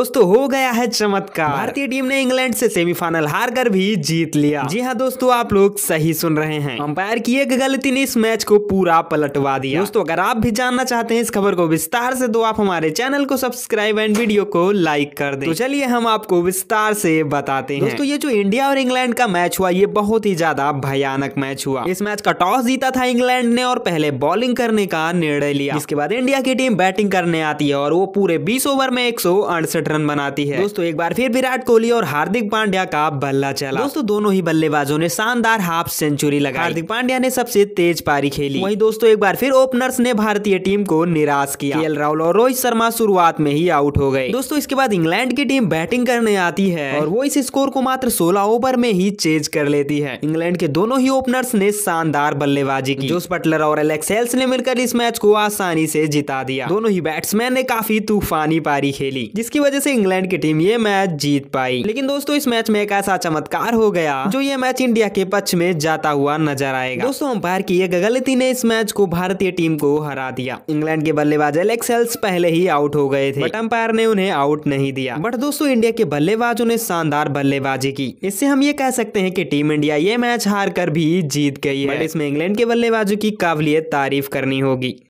दोस्तों हो गया है चमत्कार भारतीय टीम ने इंग्लैंड से सेमीफाइनल हार कर भी जीत लिया जी हाँ दोस्तों आप लोग सही सुन रहे हैं अंपायर की एक गलती ने इस मैच को पूरा पलटवा दिया दोस्तों अगर आप भी जानना चाहते हैं इस खबर को विस्तार से तो आप हमारे चैनल को सब्सक्राइब एंड वीडियो को लाइक कर दे तो चलिए हम आपको विस्तार से बताते हैं दोस्तों ये जो इंडिया और इंग्लैंड का मैच हुआ ये बहुत ही ज्यादा भयानक मैच हुआ इस मैच का टॉस जीता था इंग्लैंड ने और पहले बॉलिंग करने का निर्णय लिया इसके बाद इंडिया की टीम बैटिंग करने आती है और वो पूरे बीस ओवर में एक रन बनाती है दोस्तों एक बार फिर विराट कोहली और हार्दिक पांड्या का बल्ला चला दोस्तों दोनों ही बल्लेबाजों ने शानदार हाफ सेंचुरी लगाई हार्दिक पांड्या ने सबसे तेज पारी खेली वही दोस्तों एक बार फिर ओपनर्स ने भारतीय टीम को निराश किया के राहुल और रोहित शर्मा शुरुआत में ही आउट हो गए दोस्तों इसके बाद इंग्लैंड की टीम बैटिंग करने आती है और वो इस स्कोर को मात्र सोलह ओवर में ही चेज कर लेती है इंग्लैंड के दोनों ही ओपनर्स ने शानदार बल्लेबाजी की जोस बटलर और एलेक्स हेल्स ने मिलकर इस मैच को आसानी से जिता दिया दोनों ही बैट्समैन ने काफी तूफानी पारी खेली जिसकी वजह वजह से इंग्लैंड की टीम ये मैच जीत पाई लेकिन दोस्तों इस मैच में एक ऐसा चमत्कार हो गया जो ये मैच इंडिया के पक्ष में जाता हुआ नजर आएगा दोस्तों अंपायर की एक गलती ने इस मैच को भारतीय टीम को हरा दिया इंग्लैंड के बल्लेबाज एल्स पहले ही आउट हो गए थे बट अंपायर ने उन्हें आउट नहीं दिया बट दोस्तों इंडिया के बल्लेबाजों ने शानदार बल्लेबाजी की इससे हम ये कह सकते हैं कि टीम इंडिया ये मैच हार कर भी जीत गई है इसमें इंग्लैंड के बल्लेबाजों की काबिलियत तारीफ करनी होगी